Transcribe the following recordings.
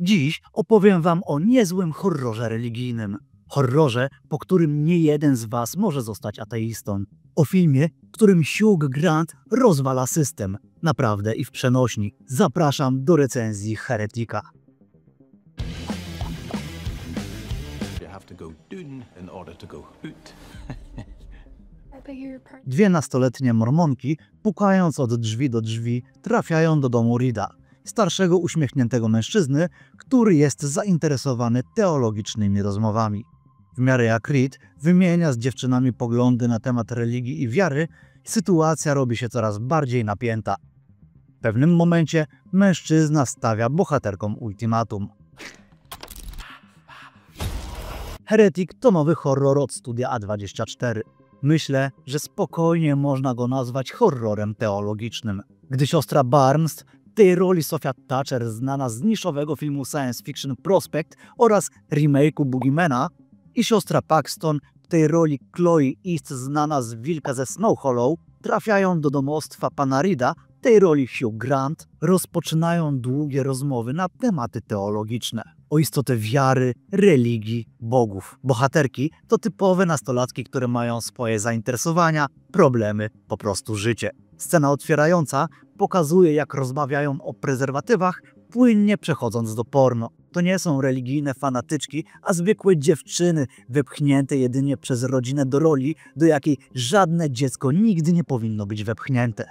Dziś opowiem Wam o niezłym horrorze religijnym. Horrorze, po którym nie jeden z Was może zostać ateistą. O filmie, w którym Hugh Grant rozwala system. Naprawdę i w przenośni. Zapraszam do recenzji Heretika. Dwie nastoletnie mormonki, pukając od drzwi do drzwi, trafiają do domu Rida starszego uśmiechniętego mężczyzny, który jest zainteresowany teologicznymi rozmowami. W miarę jak Reed wymienia z dziewczynami poglądy na temat religii i wiary, sytuacja robi się coraz bardziej napięta. W pewnym momencie mężczyzna stawia bohaterkom ultimatum. Heretic to nowy horror od studia A24. Myślę, że spokojnie można go nazwać horrorem teologicznym. Gdy siostra Barnes tej roli Sofia Thatcher, znana z niszowego filmu science fiction Prospect oraz remake'u Boogiemana i siostra Paxton w tej roli Chloe East, znana z Wilka ze Snow Hollow, trafiają do domostwa pana Rida, tej roli Hugh Grant, rozpoczynają długie rozmowy na tematy teologiczne. O istotę wiary, religii, bogów. Bohaterki to typowe nastolatki, które mają swoje zainteresowania, problemy, po prostu życie. Scena otwierająca pokazuje, jak rozmawiają o prezerwatywach, płynnie przechodząc do porno. To nie są religijne fanatyczki, a zwykłe dziewczyny, wepchnięte jedynie przez rodzinę do roli, do jakiej żadne dziecko nigdy nie powinno być wepchnięte.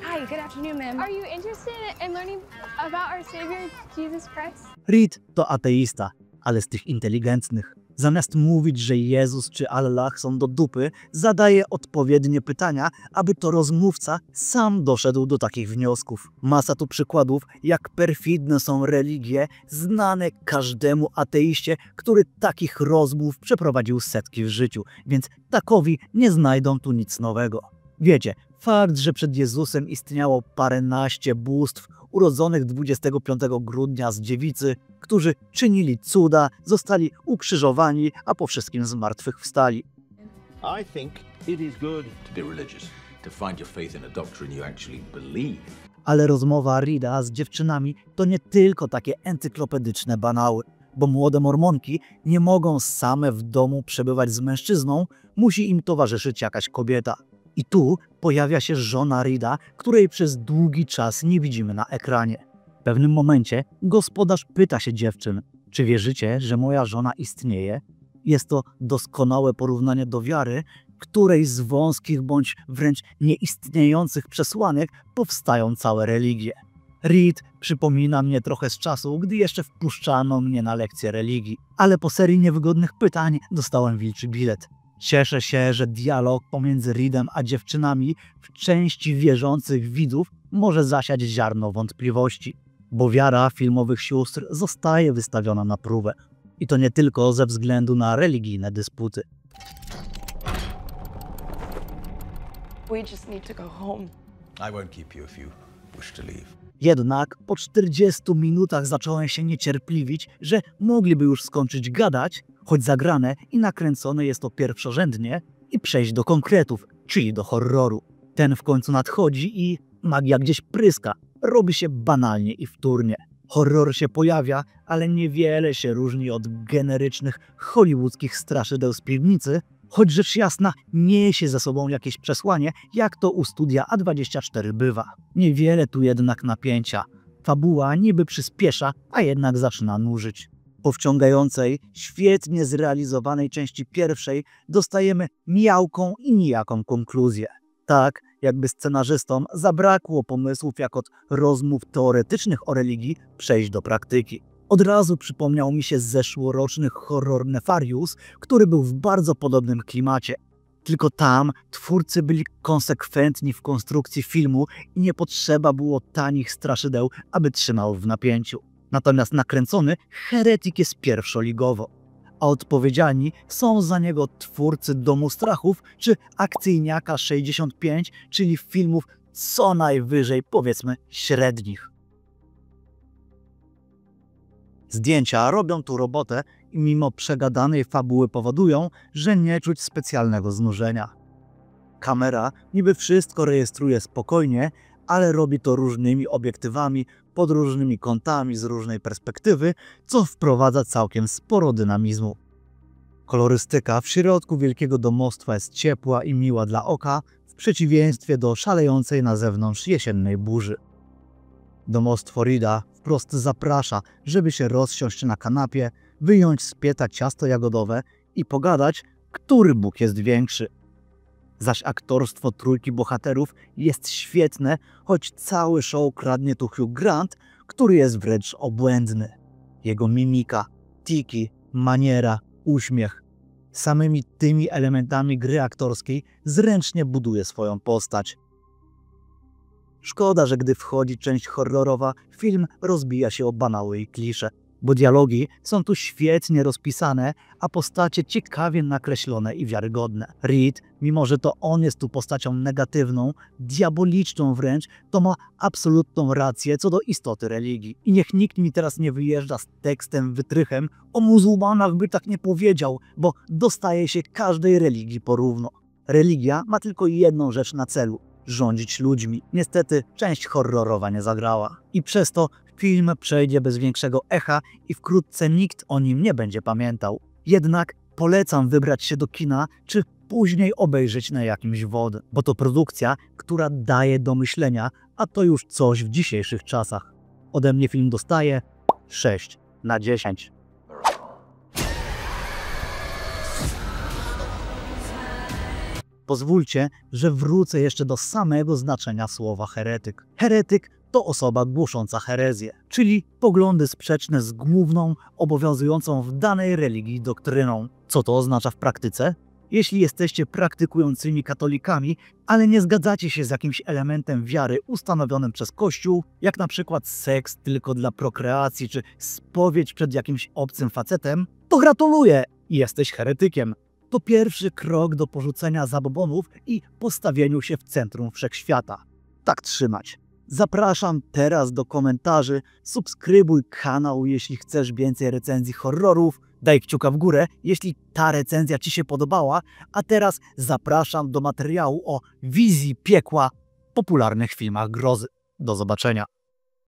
Hi, good afternoon, ma'am. Are you interested in learning about our Savior Jesus Christ? Reed to ateista, ale z tych inteligentnych. Zamiast mówić, że Jezus czy Allah są do dupy, zadaje odpowiednie pytania, aby to rozmówca sam doszedł do takich wniosków. Masa tu przykładów, jak perfidne są religie, znane każdemu ateiście, który takich rozmów przeprowadził setki w życiu, więc takowi nie znajdą tu nic nowego. Wiecie, Fakt, że przed Jezusem istniało paręnaście bóstw urodzonych 25 grudnia z dziewicy, którzy czynili cuda, zostali ukrzyżowani, a po wszystkim zmartwychwstali. I think it is good to be religious, to find your faith in a doctrine you actually believe. Ale rozmowa Rida z dziewczynami to nie tylko takie encyklopedyczne banały, bo młode mormonki nie mogą same w domu przebywać z mężczyzną, musi im towarzyszyć jakaś kobieta. I tu pojawia się żona Rida, której przez długi czas nie widzimy na ekranie. W pewnym momencie gospodarz pyta się dziewczyn, czy wierzycie, że moja żona istnieje? Jest to doskonałe porównanie do wiary, której z wąskich bądź wręcz nieistniejących przesłanek powstają całe religie. Reed przypomina mnie trochę z czasu, gdy jeszcze wpuszczano mnie na lekcje religii, ale po serii niewygodnych pytań dostałem wilczy bilet. Cieszę się, że dialog pomiędzy Reedem a dziewczynami w części wierzących widzów może zasiać ziarno wątpliwości, bo wiara filmowych sióstr zostaje wystawiona na próbę. I to nie tylko ze względu na religijne dysputy. We just need to go home. I won't keep you if you wish to leave. Jednak po 40 minutach zacząłem się niecierpliwić, że mogliby już skończyć gadać, choć zagrane i nakręcone jest to pierwszorzędnie, i przejść do konkretów, czyli do horroru. Ten w końcu nadchodzi i magia gdzieś pryska, robi się banalnie i wtórnie. Horror się pojawia, ale niewiele się różni od generycznych hollywoodzkich straszydeł z piwnicy, choć rzecz jasna niesie ze sobą jakieś przesłanie, jak to u studia A24 bywa. Niewiele tu jednak napięcia. Fabuła niby przyspiesza, a jednak zaczyna nużyć. Po wciągającej, świetnie zrealizowanej części pierwszej dostajemy miałką i nijaką konkluzję. Tak, jakby scenarzystom zabrakło pomysłów, jak od rozmów teoretycznych o religii przejść do praktyki. Od razu przypomniał mi się zeszłoroczny horror Nefarius, który był w bardzo podobnym klimacie. Tylko tam twórcy byli konsekwentni w konstrukcji filmu i nie potrzeba było tanich straszydeł, aby trzymał w napięciu. Natomiast nakręcony heretyk jest pierwszoligowo, a odpowiedzialni są za niego twórcy Domu Strachów czy Akcyjniaka 65, czyli filmów co najwyżej powiedzmy średnich. Zdjęcia robią tu robotę i mimo przegadanej fabuły powodują, że nie czuć specjalnego znużenia. Kamera niby wszystko rejestruje spokojnie, ale robi to różnymi obiektywami, pod różnymi kątami z różnej perspektywy, co wprowadza całkiem sporo dynamizmu. Kolorystyka w środku wielkiego domostwa jest ciepła i miła dla oka, w przeciwieństwie do szalejącej na zewnątrz jesiennej burzy most Florida wprost zaprasza, żeby się rozsiąść na kanapie, wyjąć z pieta ciasto jagodowe i pogadać, który Bóg jest większy. Zaś aktorstwo trójki bohaterów jest świetne, choć cały show kradnie tu Hugh Grant, który jest wręcz obłędny. Jego mimika, tiki, maniera, uśmiech. Samymi tymi elementami gry aktorskiej zręcznie buduje swoją postać. Szkoda, że gdy wchodzi część horrorowa, film rozbija się o banały i klisze, bo dialogi są tu świetnie rozpisane, a postacie ciekawie nakreślone i wiarygodne. Reed, mimo że to on jest tu postacią negatywną, diaboliczną wręcz, to ma absolutną rację co do istoty religii. I niech nikt mi teraz nie wyjeżdża z tekstem, wytrychem, o muzułmanach by tak nie powiedział, bo dostaje się każdej religii porówno. Religia ma tylko jedną rzecz na celu rządzić ludźmi. Niestety część horrorowa nie zagrała. I przez to film przejdzie bez większego echa i wkrótce nikt o nim nie będzie pamiętał. Jednak polecam wybrać się do kina czy później obejrzeć na jakimś wod, bo to produkcja, która daje do myślenia, a to już coś w dzisiejszych czasach. Ode mnie film dostaje 6 na 10. Pozwólcie, że wrócę jeszcze do samego znaczenia słowa heretyk. Heretyk to osoba głosząca herezję, czyli poglądy sprzeczne z główną, obowiązującą w danej religii doktryną. Co to oznacza w praktyce? Jeśli jesteście praktykującymi katolikami, ale nie zgadzacie się z jakimś elementem wiary ustanowionym przez Kościół, jak na przykład seks tylko dla prokreacji czy spowiedź przed jakimś obcym facetem, to gratuluję! Jesteś heretykiem to pierwszy krok do porzucenia zabobonów i postawieniu się w centrum wszechświata. Tak trzymać. Zapraszam teraz do komentarzy, subskrybuj kanał, jeśli chcesz więcej recenzji horrorów, daj kciuka w górę, jeśli ta recenzja Ci się podobała, a teraz zapraszam do materiału o wizji piekła w popularnych filmach grozy. Do zobaczenia.